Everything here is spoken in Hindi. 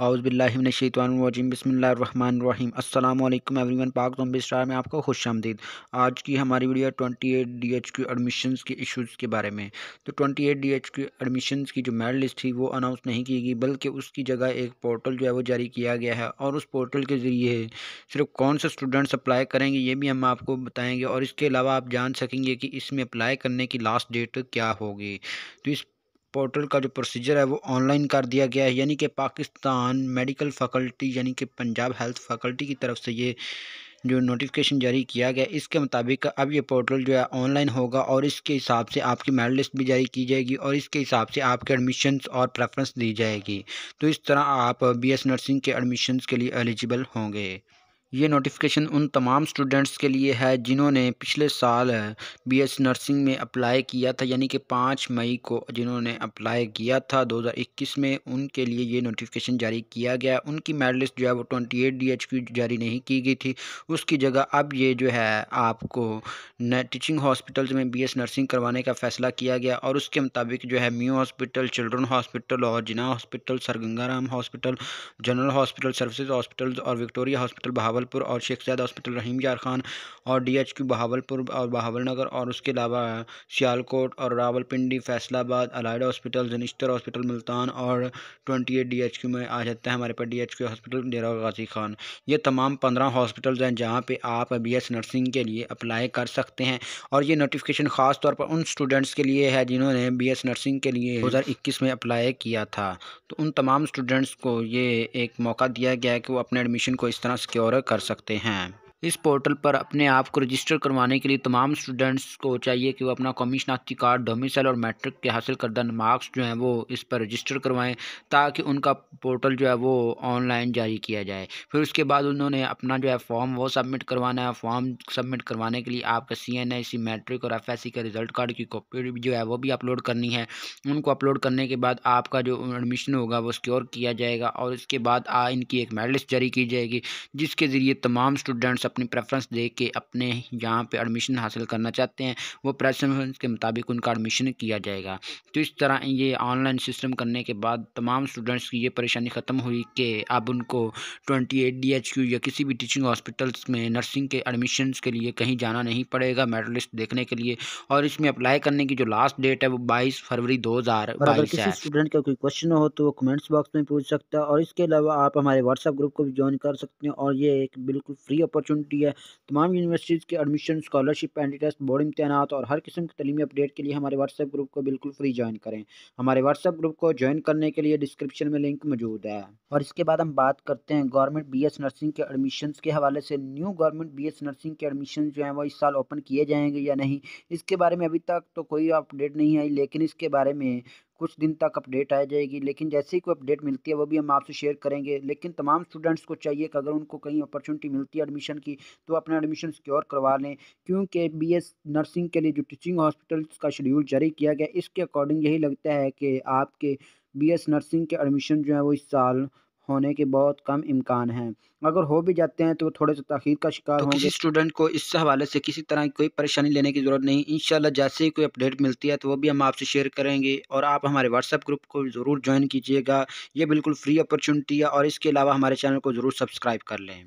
हाउसबिल्लाशैतवानजीम बसमीम अल्लाम एवरीवन पाक जम्बी तो स्टार में आपको खुश आमदीद आज की हमारी video twenty eight D H Q admissions के इशूज़ के बारे में तो twenty eight D H Q admissions की जो मेरिट लिस्ट थी वो अनाउंस नहीं की गई बल्कि उसकी जगह एक पोर्टल जो है वो जारी किया गया है और उस पोर्टल के ज़रिए सिर्फ कौन से स्टूडेंट्स अप्लाई करेंगे ये भी हम आपको बताएँगे और इसके अलावा आप जान सकेंगे कि इसमें अप्लाई करने की लास्ट डेट क्या होगी तो इस पोर्टल का जो प्रोसीजर है वो ऑनलाइन कर दिया गया है यानी कि पाकिस्तान मेडिकल फैकल्टी यानी कि पंजाब हेल्थ फैकल्टी की तरफ से ये जो नोटिफिकेशन जारी किया गया इसके मुताबिक अब ये पोर्टल जो है ऑनलाइन होगा और इसके हिसाब से आपकी मेरिट लिस्ट भी जारी की जाएगी और इसके हिसाब से आपके एडमिशन्स और प्रेफरेंस दी जाएगी तो इस तरह आप बीएस नर्सिंग के एडमिशन्स के लिए एलिजिबल होंगे ये नोटिफिकेशन उन तमाम स्टूडेंट्स के लिए है जिन्होंने पिछले साल बीएस नर्सिंग में अप्लाई किया था यानी कि पाँच मई को जिन्होंने अप्लाई किया था 2021 में उनके लिए ये नोटिफिकेशन जारी किया गया उनकी मेरिट लिस्ट जो है वो ट्वेंटी एट डी एच की जारी नहीं की गई थी उसकी जगह अब ये जो है आपको टीचिंग हॉस्पिटल्स में बी एस नर्सिंग करवाने का फ़ैसला किया गया और उसके मुताबिक जो है म्यू हॉस्पिटल चिल्ड्रन हॉस्पिटल और Jinnah hospital Sir Ganga Ram hospital general hospital service hospital और विक्टोरिया हॉस्पिटल बहावल बहावलपुर और शेखजाद हॉस्पिटल रहीम यार खान और डी एच क्यू बहावलपुर और बहावल नगर और उसके अलावा सियालकोट और Rawalpindi Faisalabad allied hospital Nishtar hospital Multan और twenty eight D H Q में आ जाता है हमारे पास D H Q hospital Dera Ghazi Khan ये तमाम पंद्रह हॉस्पिटल्स हैं जहाँ पर आप बी एस नर्सिंग के लिए अप्लाई कर सकते हैं और ये नोटिफिकेशन ख़ास तौर पर उन स्टूडेंट्स के लिए है जिन्होंने बी एस नर्सिंग के लिए दो हज़ार इक्कीस में अप्लाई किया था तो उन तमाम स्टूडेंट्स को ये एक मौका दिया गया है कि वो अपने एडमिशन को इस तरह सिक्योर कर सकते हैं इस पोर्टल पर अपने आप को रजिस्टर करवाने के लिए तमाम स्टूडेंट्स को चाहिए कि वो अपना कौमी शनाख्ती कार्ड डोमिसल और मैट्रिक के हासिल करदा मार्क्स जो हैं वो इस पर रजिस्टर करवाएं ताकि उनका पोर्टल जो है वो ऑनलाइन जारी किया जाए फिर उसके बाद उन्होंने अपना जो है फॉर्म वो सबमिट करवाना है फॉर्म सबमिट करवाने के लिए आपका C N I C matric और एफ एस सी का रिज़ल्ट कार्ड की कॉपी जो है वो भी अपलोड करनी है उनको अपलोड करने के बाद आपका जो एडमिशन होगा वो सिक्योर किया जाएगा और इसके बाद इनकी एक मेडलिस्ट जारी की जाएगी जिसके ज़रिए तमाम स्टूडेंट्स अपनी प्रेफरेंस दे के अपने यहाँ पर एडमिशन हासिल करना चाहते हैं वो प्रेफरेंस के मुताबिक उनका एडमिशन किया जाएगा तो इस तरह ये ऑनलाइन सिस्टम करने के बाद तमाम स्टूडेंट्स की ये परेशानी ख़त्म हुई कि अब उनको twenty eight D H Q या किसी भी टीचिंग हॉस्पिटल्स में नर्सिंग के एडमिशन के लिए कहीं जाना नहीं पड़ेगा मेडलिस्ट लिस्ट देखने के लिए और इसमें अप्लाई करने की जो लास्ट डेट है वो बाईस फरवरी दो हज़ार बाईस है स्टूडेंट का कोई क्वेश्चन हो तो वो कमेंट्स बॉक्स में पूछ सकता है और इसके अलावा आप हमारे व्हाट्सएप ग्रुप को भी ज्वाइन कर सकते हैं और ये एक बिल्कुल फ्री अपॉर्चुनिटी टी है तमाम यूनिवर्सिटीज़ के admission scholarship and test board इम्तहानात और हर किस्म की तलीमी अपडेट के लिए हमारे व्हाट्सएप ग्रुप को बिल्कुल फ्री ज्वाइन करें हमारे व्हाट्सएप ग्रुप को ज्वाइन करने के लिए डिस्क्रिप्शन में लिंक मौजूद है और इसके बाद हम बात करते हैं गवर्नमेंट बी एस नर्सिंग के एडमिशन के हवाले से new government B S nursing के एडमिशन जो हैं वो इस साल ओपन किए जाएंगे या नहीं इसके बारे में अभी तक तो कोई अपडेट नहीं आई लेकिन इसके बारे में कुछ दिन तक अपडेट आ जाएगी लेकिन जैसे ही कोई अपडेट मिलती है वो भी हम आपसे शेयर करेंगे लेकिन तमाम स्टूडेंट्स को चाहिए कि अगर उनको कहीं अपॉर्चुनिटी मिलती है एडमिशन की तो अपना एडमिशन सिक्योर करवा लें क्योंकि बी नर्सिंग के लिए जो टीचिंग हॉस्पिटल्स का शेड्यूल जारी किया गया इसके अकॉर्डिंग यही लगता है कि आपके बी नर्सिंग के एडमिशन जो है वो इस साल होने के बहुत कम इम्कान हैं अगर हो भी जाते हैं तो थोड़े से तखीर का शिकार तो होंगे स्टूडेंट को इस हवाले से किसी तरह की कोई परेशानी लेने की ज़रूरत नहीं इन जैसे ही कोई अपडेट मिलती है तो वो भी हम आपसे शेयर करेंगे और आप हमारे व्हाट्सएप ग्रुप को ज़रूर ज्वाइन कीजिएगा ये बिल्कुल फ्री अपॉर्चुनिटी है और इसके अलावा हमारे चैनल को ज़रूर सब्सक्राइब कर लें